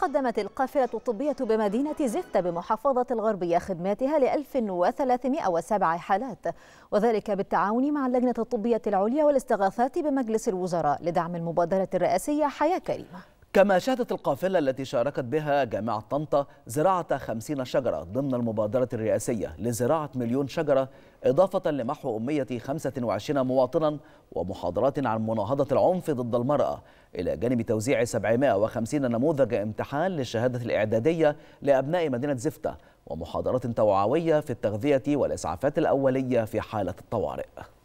قدمت القافلة الطبية بمدينة زفت بمحافظة الغربية خدماتها ل 1307 حالات وذلك بالتعاون مع اللجنة الطبية العليا والاستغاثات بمجلس الوزراء لدعم المبادرة الرئاسية حياة كريمة كما شهدت القافلة التي شاركت بها جامعة طنطا زراعة 50 شجرة ضمن المبادرة الرئاسية لزراعة مليون شجرة إضافة لمحو أمية 25 مواطنا ومحاضرات عن مناهضة العنف ضد المرأة إلى جانب توزيع 750 نموذج امتحان للشهادة الإعدادية لأبناء مدينة زفتة ومحاضرات توعوية في التغذية والإسعافات الأولية في حالة الطوارئ